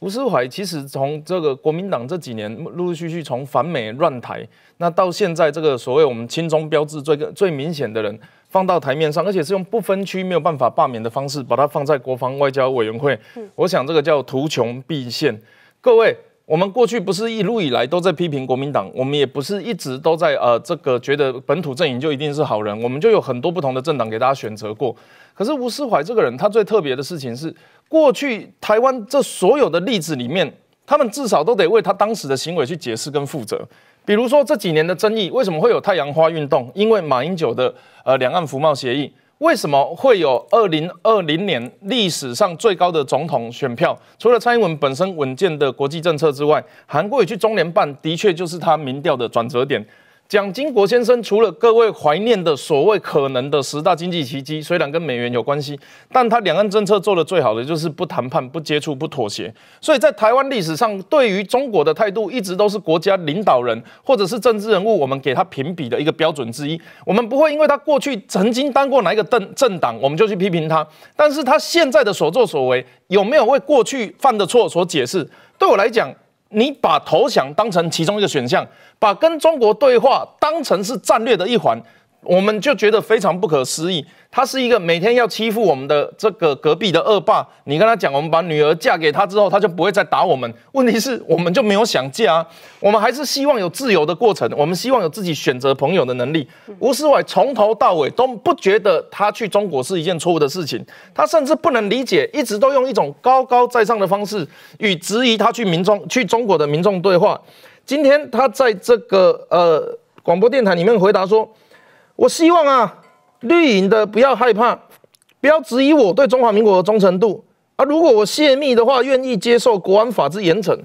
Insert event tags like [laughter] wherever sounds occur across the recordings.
吴思怀，其实从这个国民党这几年陆陆续续从反美乱台，那到现在这个所谓我们亲中标志最最明显的人放到台面上，而且是用不分区没有办法罢免的方式把它放在国防外交委员会，我想这个叫图穷匕现，各位。我们过去不是一路以来都在批评国民党，我们也不是一直都在呃这个觉得本土阵营就一定是好人，我们就有很多不同的政党给大家选择过。可是吴思怀这个人，他最特别的事情是，过去台湾这所有的例子里面，他们至少都得为他当时的行为去解释跟负责。比如说这几年的争议，为什么会有太阳花运动？因为马英九的呃两岸服贸协议。为什么会有二零二零年历史上最高的总统选票？除了蔡英文本身稳健的国际政策之外，韩国瑜去中联办的确就是他民调的转折点。蒋经国先生除了各位怀念的所谓可能的十大经济奇迹，虽然跟美元有关系，但他两岸政策做的最好的就是不谈判、不接触、不妥协。所以在台湾历史上，对于中国的态度一直都是国家领导人或者是政治人物我们给他评比的一个标准之一。我们不会因为他过去曾经当过哪一个政政党，我们就去批评他。但是他现在的所作所为有没有为过去犯的错所解释？对我来讲。你把投降当成其中一个选项，把跟中国对话当成是战略的一环。我们就觉得非常不可思议。他是一个每天要欺负我们的这个隔壁的恶霸。你跟他讲，我们把女儿嫁给他之后，他就不会再打我们。问题是我们就没有想嫁啊，我们还是希望有自由的过程，我们希望有自己选择朋友的能力。吴世伟从头到尾都不觉得他去中国是一件错误的事情，他甚至不能理解，一直都用一种高高在上的方式与质疑他去民众去中国的民众对话。今天他在这个呃广播电台里面回答说。我希望啊，绿营的不要害怕，不要质疑我对中华民国的忠诚度啊！如果我泄密的话，愿意接受国安法之严惩。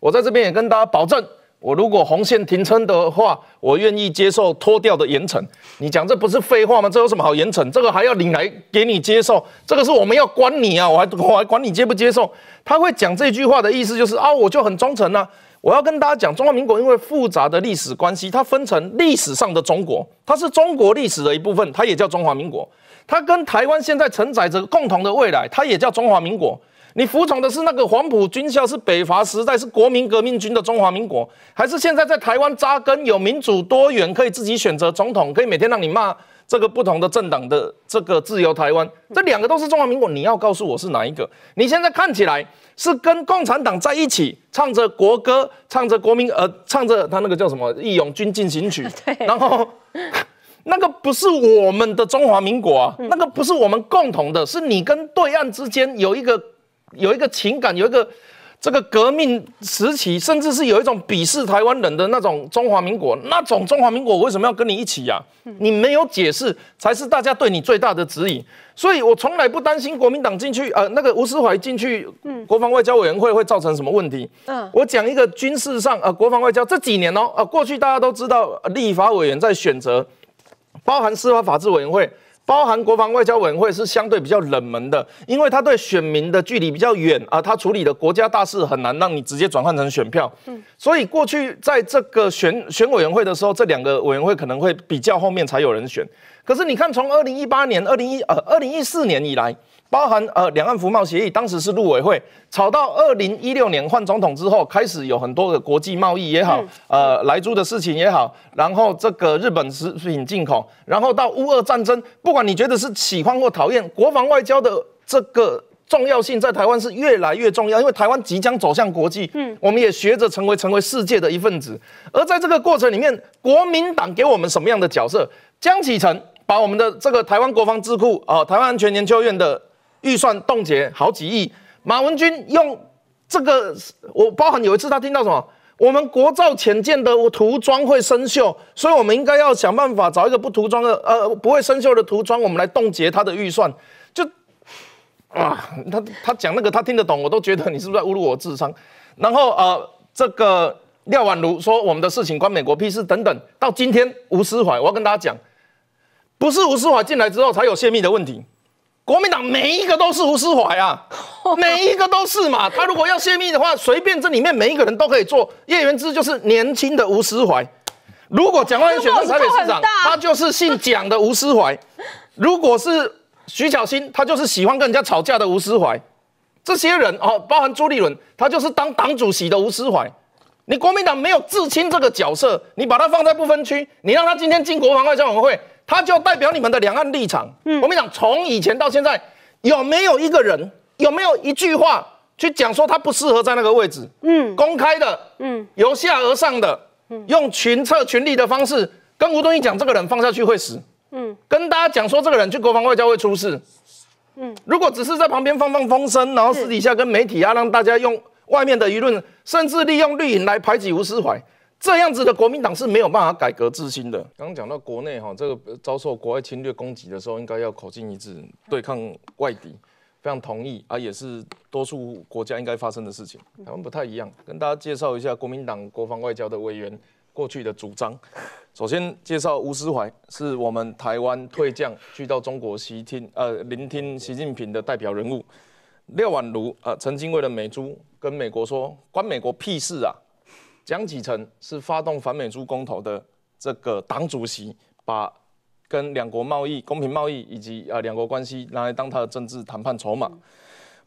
我在这边也跟大家保证，我如果红线停撑的话，我愿意接受脱掉的严惩。你讲这不是废话吗？这有什么好严惩？这个还要领来给你接受？这个是我们要关你啊！我还我还管你接不接受？他会讲这句话的意思就是啊，我就很忠诚啊。我要跟大家讲，中华民国因为复杂的历史关系，它分成历史上的中国，它是中国历史的一部分，它也叫中华民国；它跟台湾现在承载着共同的未来，它也叫中华民国。你服从的是那个黄埔军校、是北伐时代、是国民革命军的中华民国，还是现在在台湾扎根、有民主多元、可以自己选择总统、可以每天让你骂？这个不同的政党的这个自由台湾，这两个都是中华民国，你要告诉我是哪一个？你现在看起来是跟共产党在一起，唱着国歌，唱着国民呃，唱着他那个叫什么义勇军进行曲，[laughs] 然后 [laughs] 那个不是我们的中华民国啊，那个不是我们共同的，是你跟对岸之间有一个有一个情感，有一个。这个革命时期，甚至是有一种鄙视台湾人的那种中华民国，那种中华民国为什么要跟你一起呀？你没有解释，才是大家对你最大的质疑。所以，我从来不担心国民党进去，呃，那个吴思怀进去，嗯，国防外交委员会会造成什么问题？嗯，我讲一个军事上，呃，国防外交这几年哦，呃，过去大家都知道，立法委员在选择，包含司法法制委员会。包含国防外交委员会是相对比较冷门的，因为他对选民的距离比较远啊，他处理的国家大事很难让你直接转换成选票。嗯，所以过去在这个选选委员会的时候，这两个委员会可能会比较后面才有人选。可是你看，从二零一八年、二零一呃、二零一四年以来。包含呃两岸服贸协议，当时是陆委会吵到二零一六年换总统之后，开始有很多的国际贸易也好，呃来租的事情也好，然后这个日本食品进口，然后到乌俄战争，不管你觉得是喜欢或讨厌，国防外交的这个重要性在台湾是越来越重要，因为台湾即将走向国际，嗯，我们也学着成为成为世界的一份子。而在这个过程里面，国民党给我们什么样的角色？江启臣把我们的这个台湾国防智库啊，台湾安全研究院的。预算冻结好几亿，马文君用这个，我包含有一次他听到什么，我们国造潜见的涂装会生锈，所以我们应该要想办法找一个不涂装的，呃，不会生锈的涂装，我们来冻结他的预算，就啊，他他讲那个他听得懂，我都觉得你是不是在侮辱我智商？然后呃，这个廖婉如说我们的事情关美国屁事等等，到今天吴思怀，我要跟大家讲，不是吴思怀进来之后才有泄密的问题。国民党每一个都是吴思怀啊，[laughs] 每一个都是嘛。他如果要泄密的话，随便这里面每一个人都可以做。叶元之就是年轻的吴思怀，如果蒋万源选上台北市长，他就是姓蒋的吴思怀；如果是徐小新，他就是喜欢跟人家吵架的吴思怀。这些人哦，包含朱立伦，他就是当党主席的吴思怀。你国民党没有自清这个角色，你把他放在不分区，你让他今天进国防外交委员会。他就代表你们的两岸立场。嗯，国民党从以前到现在，有没有一个人，有没有一句话去讲说他不适合在那个位置？嗯，公开的，嗯，由下而上的，用群策群力的方式跟吴敦义讲，这个人放下去会死。嗯，跟大家讲说，这个人去国防外交会出事。嗯，如果只是在旁边放放风声，然后私底下跟媒体啊，让大家用外面的舆论，甚至利用绿营来排挤吴思怀。这样子的国民党是没有办法改革自新的。刚刚讲到国内哈，这个遭受国外侵略攻击的时候，应该要口径一致对抗外敌，非常同意啊，也是多数国家应该发生的事情。台湾不太一样，跟大家介绍一下国民党国防外交的委员过去的主张。首先介绍吴思怀，是我们台湾退将去到中国习听呃聆听习近平的代表人物。廖婉如啊，曾经为了美珠跟美国说关美国屁事啊。蒋启成是发动反美猪公投的这个党主席，把跟两国贸易、公平贸易以及啊两国关系拿来当他的政治谈判筹码。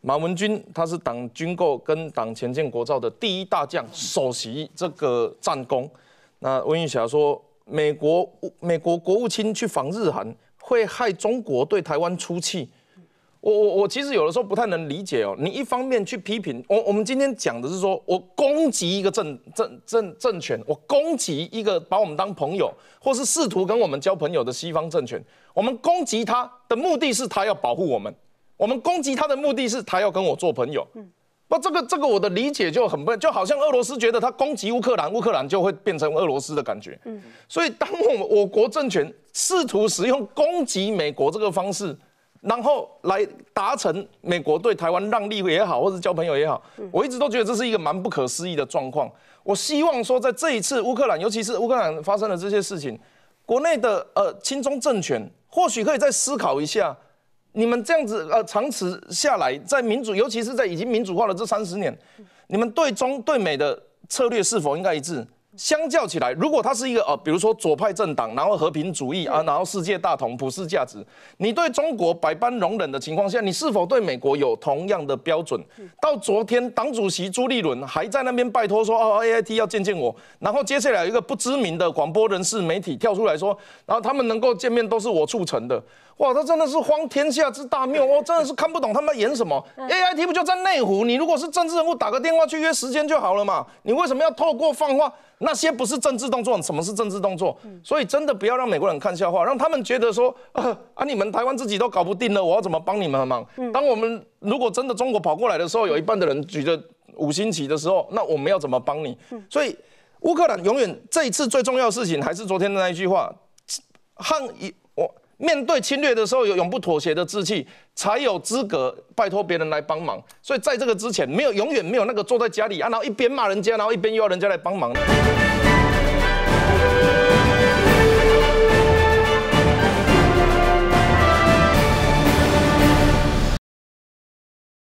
马文君他是党军购跟党前建国造的第一大将，首席这个战功。那温玉霞说，美国美国国务卿去访日韩，会害中国对台湾出气。我我我其实有的时候不太能理解哦，你一方面去批评我，我们今天讲的是说我攻击一个政政政政权，我攻击一个把我们当朋友或是试图跟我们交朋友的西方政权，我们攻击他的目的是他要保护我们，我们攻击他的目的是他要跟我做朋友。嗯，那这个这个我的理解就很笨，就好像俄罗斯觉得他攻击乌克兰，乌克兰就会变成俄罗斯的感觉。嗯，所以当我们我国政权试图使用攻击美国这个方式。然后来达成美国对台湾让利也好，或者交朋友也好，我一直都觉得这是一个蛮不可思议的状况。我希望说，在这一次乌克兰，尤其是乌克兰发生了这些事情，国内的呃亲中政权或许可以再思考一下，你们这样子呃长此下来，在民主，尤其是在已经民主化的这三十年，你们对中对美的策略是否应该一致？相较起来，如果他是一个呃，比如说左派政党，然后和平主义啊，然后世界大同普世价值，你对中国百般容忍的情况下，你是否对美国有同样的标准？到昨天，党主席朱立伦还在那边拜托说，哦，AIT 要见见我，然后接下来一个不知名的广播人士媒体跳出来说，然后他们能够见面都是我促成的。哇，他真的是荒天下之大谬！我真的是看不懂他们演什么。AIT [laughs] 不就在内湖？你如果是政治人物，打个电话去约时间就好了嘛。你为什么要透过放话？那些不是政治动作，什么是政治动作？所以真的不要让美国人看笑话，让他们觉得说，[laughs] 啊，你们台湾自己都搞不定了，我要怎么帮你们忙？当我们如果真的中国跑过来的时候，有一半的人举着五星旗的时候，那我们要怎么帮你？所以乌克兰永远这一次最重要的事情，还是昨天的那一句话，汉一。面对侵略的时候有永不妥协的志气，才有资格拜托别人来帮忙。所以在这个之前，没有永远没有那个坐在家里啊，然后一边骂人家，然后一边又要人家来帮忙。